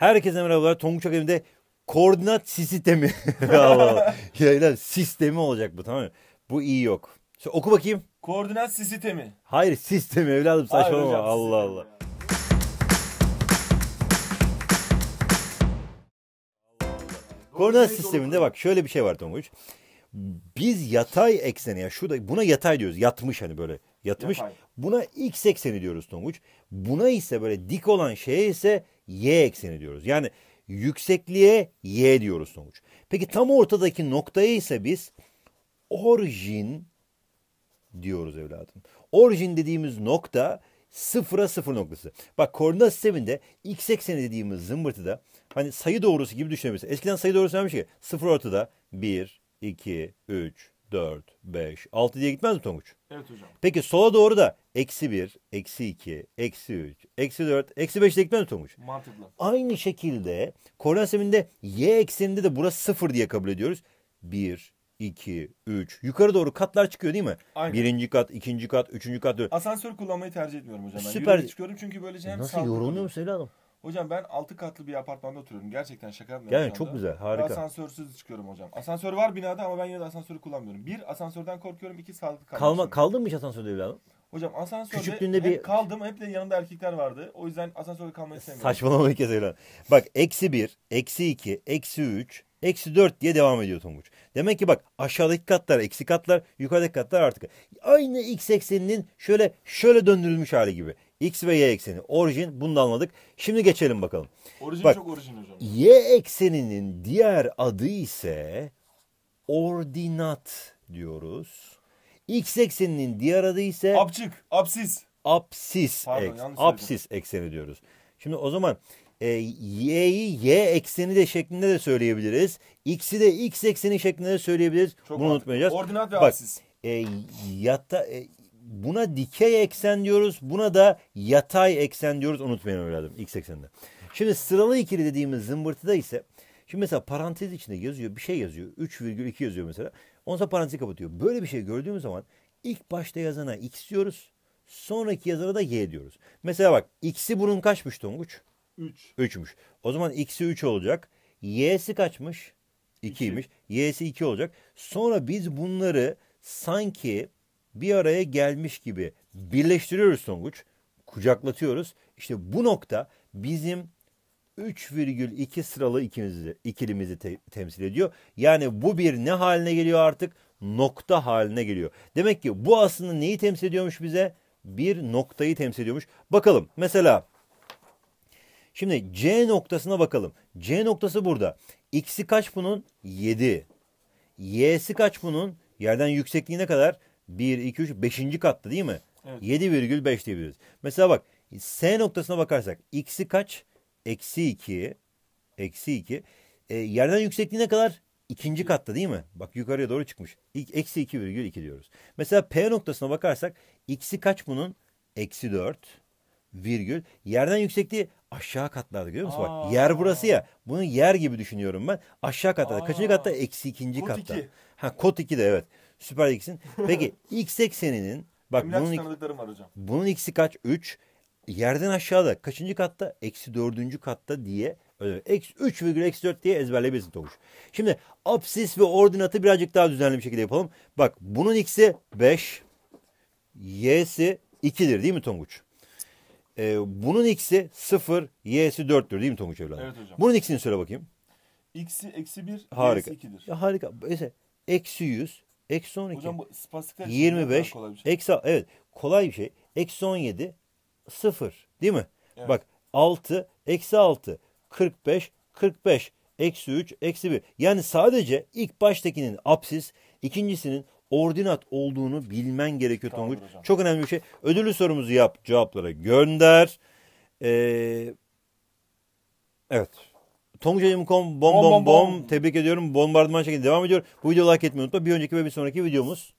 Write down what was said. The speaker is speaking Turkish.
Herkese merhabalar. Tonguç Akademi'de koordinat sistemi. Allah ya sistemi olacak bu tamam mı? Bu iyi yok. Şimdi oku bakayım. Koordinat sistemi. Hayır sistemi evladım saçmalama. Hayır, hocam, Allah Allah. Ya. Koordinat sisteminde bak şöyle bir şey var Tonguç. Biz yatay ekseni ya şurada buna yatay diyoruz. Yatmış hani böyle yatmış. Yatay. Buna x ekseni diyoruz Tonguç. Buna ise böyle dik olan şeye ise y ekseni diyoruz. Yani yüksekliğe y diyoruz sonuç. Peki tam ortadaki noktayı ise biz orijin diyoruz evladım. Orijin dediğimiz nokta sıfıra sıfır noktası. Bak koordinat sisteminde x ekseni dediğimiz zımbırtıda hani sayı doğrusu gibi düşünebilirsin. Eskiden sayı doğrusu neymiş ki şey. Sıfır ortada 1, 2, 3, 4, 5, 6 diye gitmez mi Tonguç? Evet hocam. Peki sola doğru da eksi 1, eksi 2, eksi 3, eksi 4, eksi 5 diye gitmez mi Tonguç? Mantıklı. Aynı şekilde koordinat sisteminde y ekseninde de burası 0 diye kabul ediyoruz. 1, 2, 3. Yukarı doğru katlar çıkıyor değil mi? Aynen. Birinci kat, ikinci kat, üçüncü kat. Dört. Asansör kullanmayı tercih etmiyorum hocam. Süper. Yürüyerek çıkıyorum çünkü böylece e hem Nasıl yorulmuyor musun adam? Hocam ben 6 katlı bir apartmanda oturuyorum. Gerçekten şaka yapmıyorum. Yani çok güzel, harika. Ve asansörsüz çıkıyorum hocam. Asansör var binada ama ben yine de asansörü kullanmıyorum. Bir, asansörden korkuyorum. İki, sağlıklı kalmışım. Kalma, kaldın mı hiç asansörde evladım? Hocam asansörde hep bir- kaldım. Hep de yanımda erkekler vardı. O yüzden asansörde kalmayı e, sevmiyorum. Saçmalama bir kez evladım. Bak eksi bir eksi iki eksi üç eksi dört diye devam ediyor Tonguç. Demek ki bak aşağıdaki katlar eksi katlar, yukarıdaki katlar artık. Aynı x ekseninin şöyle şöyle döndürülmüş hali gibi. X ve y ekseni. Orijin bunu da anladık. Şimdi geçelim bakalım. Orijin Bak, çok orijin hocam. Y ekseninin diğer adı ise ordinat diyoruz. X ekseninin diğer adı ise apçık, apsis. Apsis, Pardon, ek, apsis ekseni diyoruz. Şimdi o zaman e, y'yi y ekseni de şeklinde de söyleyebiliriz. X'i de x ekseni şeklinde de söyleyebiliriz. Çok Bunu mantıklı. unutmayacağız. Ordinat ve Bak, apsis. E, yata, e, buna dikey eksen diyoruz. Buna da yatay eksen diyoruz. Unutmayın evladım x eksende. Şimdi sıralı ikili dediğimiz zımbırtıda ise şimdi mesela parantez içinde yazıyor bir şey yazıyor. 3,2 yazıyor mesela. Onsa parantezi kapatıyor. Böyle bir şey gördüğümüz zaman ilk başta yazana x diyoruz. Sonraki yazana da y diyoruz. Mesela bak x'i bunun kaçmış Tonguç? 3. 3'müş. O zaman x'i 3 olacak. Y'si kaçmış? 2'ymiş. Y'si 2 olacak. Sonra biz bunları sanki bir araya gelmiş gibi birleştiriyoruz sonuç, Kucaklatıyoruz. İşte bu nokta bizim 3,2 sıralı ikimizi, ikilimizi te temsil ediyor. Yani bu bir ne haline geliyor artık? Nokta haline geliyor. Demek ki bu aslında neyi temsil ediyormuş bize? Bir noktayı temsil ediyormuş. Bakalım mesela şimdi C noktasına bakalım. C noktası burada. X'i kaç bunun? 7. Y'si kaç bunun? Yerden yüksekliğine kadar? 1, 2, 3, 5. katta değil mi? Evet. 7,5 diyebiliriz. Mesela bak S noktasına bakarsak x'i kaç? Eksi 2. Eksi 2. E, yerden yüksekliğine kadar ikinci katta değil mi? Bak yukarıya doğru çıkmış. Eksi 2,2 diyoruz. Mesela P noktasına bakarsak x'i kaç bunun? Eksi 4 virgül. Yerden yüksekliği aşağı katlarda görüyor musun? Aa. Bak yer burası ya. Bunu yer gibi düşünüyorum ben. Aşağı katlarda. Aa. Kaçıncı katta? Eksi ikinci kod katta. Iki. Ha kod 2 de evet. Süper X'in. Peki X80'inin bak Emlak bunun, tanıdıklarım var hocam. Bunun X'i kaç? 3. Yerden aşağıda kaçıncı katta? Eksi dördüncü katta diye Eksi 3 virgül eksi 4 diye ezberleyebilirsin Tomuş. Şimdi absis ve ordinatı birazcık daha düzenli bir şekilde yapalım. Bak bunun x'i 5, y'si 2'dir değil mi Tonguç? Ee, bunun x'i 0, y'si 4'tür değil mi Tonguç evladım? Evet hocam. Bunun x'ini söyle bakayım. X'i eksi 1, harika. y'si 2'dir. Ya, harika. Mesela eksi 100 Eksi 12. Hocam bu spastikler 25. Kolay şey. Eksi, evet kolay bir şey. Eksi 17 0 değil mi? Evet. Bak 6 eksi 6 45 45 eksi 3 eksi 1. Yani sadece ilk baştakinin absis ikincisinin ordinat olduğunu bilmen gerekiyor tamam, Tonguç. Çok önemli bir şey. Ödüllü sorumuzu yap cevaplara gönder. Ee, evet. Tongca.com bom bom bom. Tebrik ediyorum. Bombardıman şekilde devam ediyor. Bu videoyu like etmeyi unutma. Bir önceki ve bir sonraki videomuz